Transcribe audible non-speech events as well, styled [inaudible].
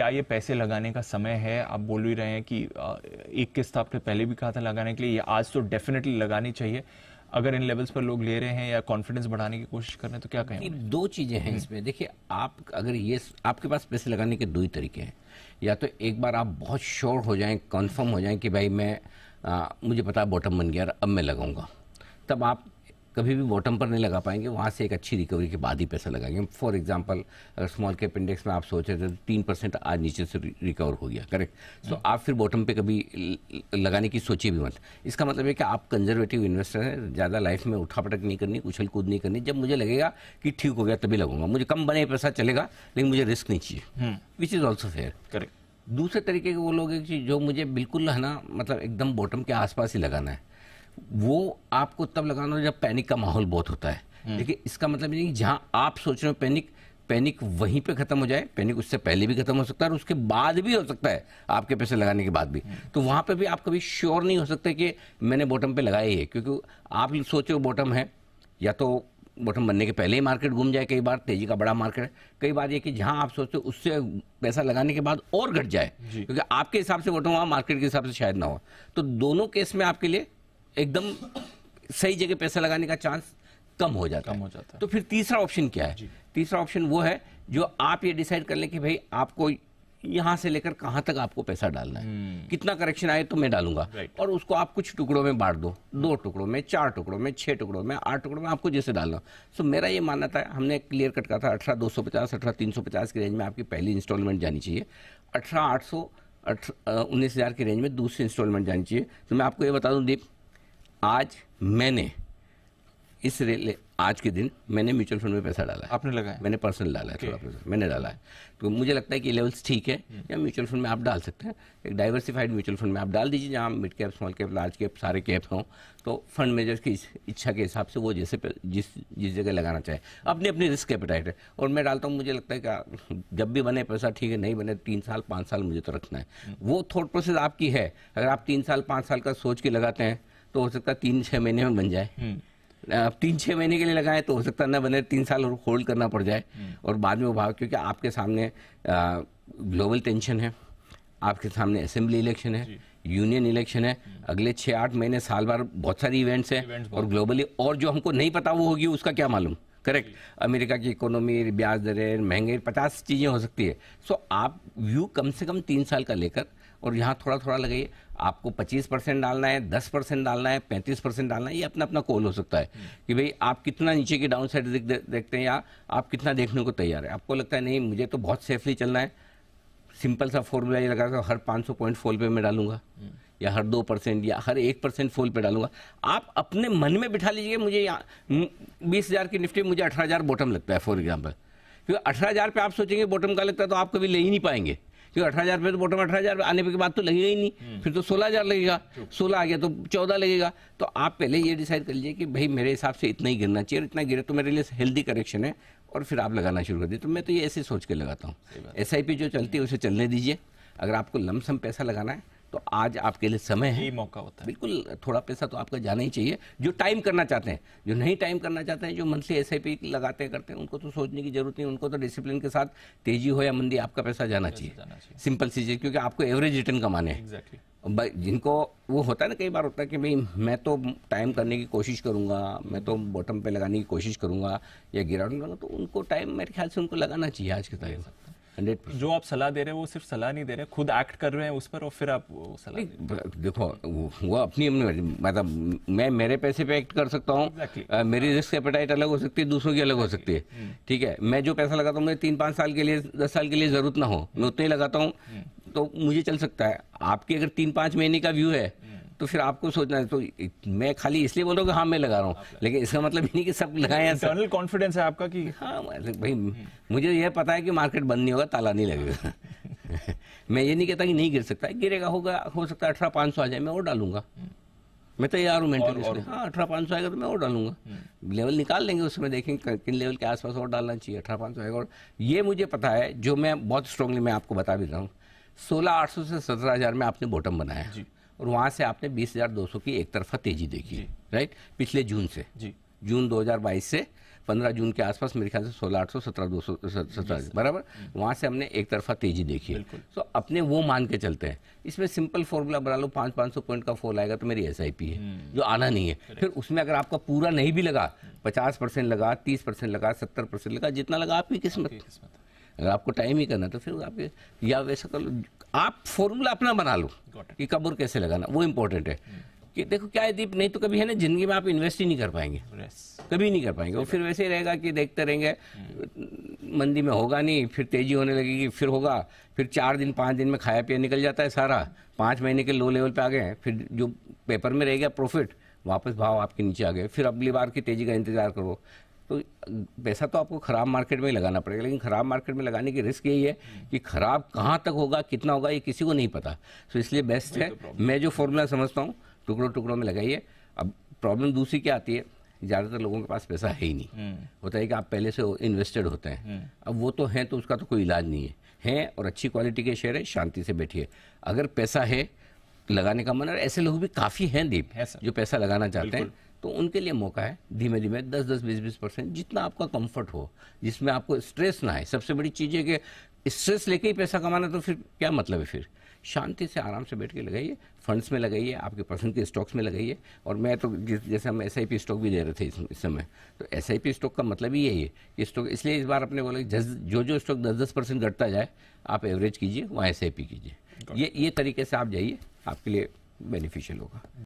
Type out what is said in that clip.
क्या ये पैसे लगाने का समय है आप बोल भी रहे हैं कि एक किस्त आपने पहले भी कहा था लगाने के लिए ये आज तो डेफिनेटली लगानी चाहिए अगर इन लेवल्स पर लोग ले रहे हैं या कॉन्फिडेंस बढ़ाने की कोशिश कर रहे हैं तो क्या कहें दो चीज़ें हैं हम्म। इसमें देखिए आप अगर ये आपके पास पैसे लगाने के दो ही तरीके हैं या तो एक बार आप बहुत श्योर हो जाएं कंफर्म हो जाएं कि भाई मैं आ, मुझे पता बॉटम बन गया अब मैं लगाऊंगा तब आप कभी भी बॉटम पर नहीं लगा पाएंगे वहाँ से एक अच्छी रिकवरी के बाद ही पैसा लगाएंगे फॉर एग्जांपल अगर स्मॉल कैप इंडेक्स में आप सोच रहे थे तो तीन परसेंट आज नीचे से रिकवर हो गया करेक्ट तो so, hmm. आप फिर बॉटम पे कभी लगाने की सोचिए भी मत इसका मतलब है कि आप कंजर्वेटिव इन्वेस्टर हैं ज़्यादा लाइफ में उठापटक नहीं करनी उछल कूद नहीं करनी जब मुझे लगेगा कि ठीक हो गया तभी लगूंगा मुझे कम बने पैसा चलेगा लेकिन मुझे रिस्क नहीं चाहिए which is also fair correct दूसरे तरीके के वो लोग हैं कि जो मुझे बिल्कुल है ना मतलब एकदम बॉटम के आसपास ही लगाना है वो आपको तब लगाना जब पैनिक का माहौल बहुत होता है हम्म। देखिए इसका मतलब नहीं जहाँ आप सोच रहे हो पैनिक पैनिक वहीं पे खत्म हो जाए पैनिक उससे पहले भी खत्म हो सकता है और उसके बाद भी हो सकता है आपके पैसे लगाने के बाद भी हम्म। तो वहां पे भी आप कभी श्योर नहीं हो सकते कि मैंने बॉटम पे लगाई है क्योंकि आप हो बॉटम है या तो बॉटम बनने के पहले ही मार्केट घूम जाए कई बार तेजी का बड़ा मार्केट है कई बार ये कि जहाँ आप सोचते हो उससे पैसा लगाने के बाद और घट जाए क्योंकि आपके हिसाब से बॉटम हुआ मार्केट के हिसाब से शायद ना हो तो दोनों केस में आपके लिए एकदम सही जगह पैसा लगाने का चांस कम हो जाता कम हो जाता है तो फिर तीसरा ऑप्शन क्या है तीसरा ऑप्शन वो है जो आप ये डिसाइड कर लें कि भाई आपको यहां से लेकर कहाँ तक आपको पैसा डालना है हम्म। कितना करेक्शन आए तो मैं डालूंगा और उसको आप कुछ टुकड़ों में बांट दो दो टुकड़ों में चार टुकड़ों में छह टुकड़ों में आठ टुकड़ों में आपको जैसे डालना सो मेरा ये मानना था हमने क्लियर कट कहा था अठारह दो सौ पचास अठारह तीन सौ पचास की रेंज में आपकी पहली इंस्टॉलमेंट जानी चाहिए अठारह आठ सौ उन्नीस हज़ार की रेंज में दूसरी इंस्टॉलमेंट जानी चाहिए तो मैं आपको ये बता दूँ दीप आज मैंने इस रेले आज के दिन मैंने म्यूचुअल फंड में पैसा डाला है आपने लगाया मैंने पर्सनल डाला है थोड़ा पैसा मैंने डाला है तो मुझे लगता है कि लेवल्स ठीक है हम्म। या म्यूचुअल फंड में आप डाल सकते हैं एक डाइवर्सिफाइड म्यूचुअल फंड में आप डाल दीजिए जहाँ mid cap small cap large cap सारे कैप हों तो फंड मैनेजर की इच्छा के हिसाब से वो जैसे जिस जिस जगह लगाना चाहे अपनी अपनी रिस्क एपेटाइट है और मैं डालता हूँ मुझे लगता है कि जब भी बने पैसा ठीक है नहीं बने तीन साल पाँच साल मुझे तो रखना है हम्म। वो थॉट प्रोसेस आपकी है अगर आप तीन साल पाँच साल का सोच के लगाते हैं तो हो सकता है तीन छः महीने में बन जाए आप हम्म। तीन छः महीने के लिए लगाएं तो हो सकता है ना बने तीन साल और होल्ड करना पड़ जाए हम्म। और बाद में भाव क्योंकि आपके सामने ग्लोबल टेंशन है आपके सामने असेंबली इलेक्शन है यूनियन इलेक्शन है हम्म। अगले छः आठ महीने साल भर बहुत सारी इवेंट्स हैं और ग्लोबली और जो हमको नहीं पता वो होगी उसका क्या मालूम करेक्ट अमेरिका की इकोनॉमी ब्याज दरें महंगाई पचास चीज़ें हो सकती है सो so, आप व्यू कम से कम तीन साल का लेकर और यहाँ थोड़ा थोड़ा लगाइए आपको 25 परसेंट डालना है 10 परसेंट डालना है 35 परसेंट डालना है ये अपना अपना कॉल हो सकता है हम्म। कि भाई आप कितना नीचे की डाउन साइड देख, दे, देखते हैं या आप कितना देखने को तैयार है आपको लगता है नहीं मुझे तो बहुत सेफली चलना है सिंपल सा फॉर्मूला ये लगा कर हर पाँच पॉइंट फोल पे मैं डालूंगा हम्म। या हर दो परसेंट या हर एक परसेंट फोल पे डालूंगा आप अपने मन में बिठा लीजिए मुझे यहाँ बीस हज़ार की निफ्टी मुझे अठारह हज़ार बॉटम लगता है फॉर एग्जाम्पल क्योंकि अठारह हज़ार पे आप सोचेंगे बॉटम का लगता है तो आप कभी ले ही नहीं पाएंगे क्योंकि अठारह हजार रुपये तो बॉटम अठारह हजार आने के बाद तो लगेगा ही नहीं हम्म। फिर तो सोलह हजार लगेगा सोलह आ गया तो चौदह लगेगा तो आप पहले ये डिसाइड कर लीजिए कि भाई मेरे हिसाब से इतना ही गिरना चाहिए और इतना गिरे तो मेरे लिए हेल्दी करेक्शन है और फिर आप लगाना शुरू कर दिए तो मैं तो ये ऐसे सोच के लगाता हूँ एस जो चलती है उसे चलने दीजिए अगर आपको लमसम पैसा लगाना है तो आज आपके लिए समय है मौका होता है बिल्कुल थोड़ा पैसा तो आपका जाना ही चाहिए जो टाइम करना चाहते हैं जो नहीं टाइम करना चाहते हैं जो मंथली एस लगाते करते हैं उनको तो सोचने की जरूरत नहीं उनको तो डिसिप्लिन के साथ तेजी हो या मंदी आपका पैसा जाना चाहिए सिंपल सी चीज क्योंकि आपको एवरेज रिटर्न कमाने भाई जिनको वो होता है ना कई बार होता है कि भाई मैं तो टाइम करने की कोशिश करूंगा मैं तो बॉटम पे लगाने की कोशिश करूंगा या गिराउंड करूंगा तो उनको टाइम मेरे ख्याल से उनको लगाना चाहिए आज के टाइम 100%. जो आप सलाह दे रहे हैं वो सिर्फ सलाह नहीं दे रहे खुद एक्ट कर रहे हैं उस पर और फिर आप वो सलाह देखो वो, वो अपनी मतलब मैं मेरे पैसे पे एक्ट कर सकता हूँ मेरी रिस्क हाँ। एपेटाइट अलग हो सकती है दूसरों की अलग हो सकती है हम्म। ठीक है मैं जो पैसा लगाता हूँ मुझे तीन पाँच साल के लिए दस साल के लिए जरूरत ना हो मैं उतना ही लगाता हूँ हम्म। तो मुझे चल सकता है आपकी अगर तीन पाँच महीने का व्यू है हम्म। तो फिर आपको सोचना है तो मैं खाली इसलिए बोल रहा हूँ कि हाँ मैं लगा रहा हूँ लेकिन इसका मतलब ये नहीं कि सब लगाए इंटरनल कॉन्फिडेंस है आपका कि हाँ मतलब भाई हम्म। मुझे यह पता है कि मार्केट बंद नहीं होगा ताला नहीं लगेगा हाँ। [laughs] मैं ये नहीं कहता कि नहीं गिर सकता गिरेगा होगा हो सकता है अठारह पाँच सौ आ जाए मैं और डालूंगा मैं तैयार हूँ मेंटेनेंस हाँ अठारह पाँच सौ आएगा तो मैं और डालूंगा लेवल हम्म। निकाल लेंगे उसमें देखेंगे किन लेवल के आसपास और डालना चाहिए अठारह पाँच सौ आएगा और ये मुझे पता है जो मैं बहुत स्ट्रांगली मैं आपको बता भी रहा हूँ सोलह आठ सौ से सत्रह हज़ार में आपने बॉटम बनाया और वहाँ से आपने 20,200 की एक तरफा तेजी देखी है राइट पिछले जून से जी जून 2022 से 15 जून के आसपास मेरे ख्याल से सोलह आठ सौ सत्रह दो सौ सत्रह बराबर वहाँ से हमने एक तरफा तेजी देखी है तो अपने वो मान के चलते हैं इसमें सिंपल फॉर्मूला बना लो पाँच पाँच सौ पॉइंट का फॉल आएगा तो मेरी एस है हम्म। जो आना नहीं है फिर उसमें अगर आपका पूरा नहीं भी लगा पचास परसेंट लगा तीस परसेंट लगा सत्तर परसेंट लगा जितना लगा आपकी किस्मत अगर आपको टाइम ही करना तो फिर आप या वैसा कर लो आप फॉर्मूला अपना बना लो कि कबूर कैसे लगाना वो इम्पोर्टेंट है hmm. कि देखो क्या है दीप नहीं तो कभी है ना जिंदगी में आप इन्वेस्ट ही नहीं कर पाएंगे कभी नहीं कर पाएंगे और फिर वैसे ही रहेगा कि देखते रहेंगे मंदी में होगा नहीं फिर तेजी होने लगेगी फिर होगा फिर चार दिन पाँच दिन में खाया पिया निकल जाता है सारा पाँच महीने के लो लेवल पे आ गए फिर जो पेपर में रह गया प्रॉफिट वापस भाव आपके नीचे आ गए फिर अगली बार की तेजी का इंतजार करो तो पैसा तो आपको ख़राब मार्केट में ही लगाना पड़ेगा लेकिन ख़राब मार्केट में लगाने की रिस्क यही है कि ख़राब कहाँ तक होगा कितना होगा ये किसी को नहीं पता सो तो इसलिए बेस्ट है तो मैं जो फॉर्मूला समझता हूँ टुकड़ों टुकड़ों में लगाइए अब प्रॉब्लम दूसरी क्या आती है ज़्यादातर लोगों के पास पैसा है ही नहीं हम्म। होता है कि आप पहले से इन्वेस्टेड होते हैं हम्म। अब वो तो हैं तो उसका तो कोई इलाज नहीं है हैं और अच्छी क्वालिटी के शेयर है शांति से बैठिए अगर पैसा है लगाने का मन और ऐसे लोग भी काफ़ी हैं दीप है जो पैसा लगाना चाहते हैं तो उनके लिए मौका है धीमे धीमे 10 10 20 20 परसेंट जितना आपका कंफर्ट हो जिसमें आपको स्ट्रेस ना आए सबसे बड़ी चीज़ है कि स्ट्रेस लेके ही पैसा कमाना तो फिर क्या मतलब है फिर शांति से आराम से बैठ के लगाइए फंड्स में लगाइए आपके पसंद के स्टॉक्स में लगाइए और मैं तो जैसे हम एस स्टॉक भी दे रहे थे इस, समय तो एस स्टॉक का मतलब ही यही है कि स्टॉक इसलिए इस बार अपने बोला जो जो स्टॉक दस दस परसेंट घटता जाए आप एवरेज कीजिए वहाँ एस कीजिए ये ये तरीके से आप जाइए आपके लिए बेनिफिशियल होगा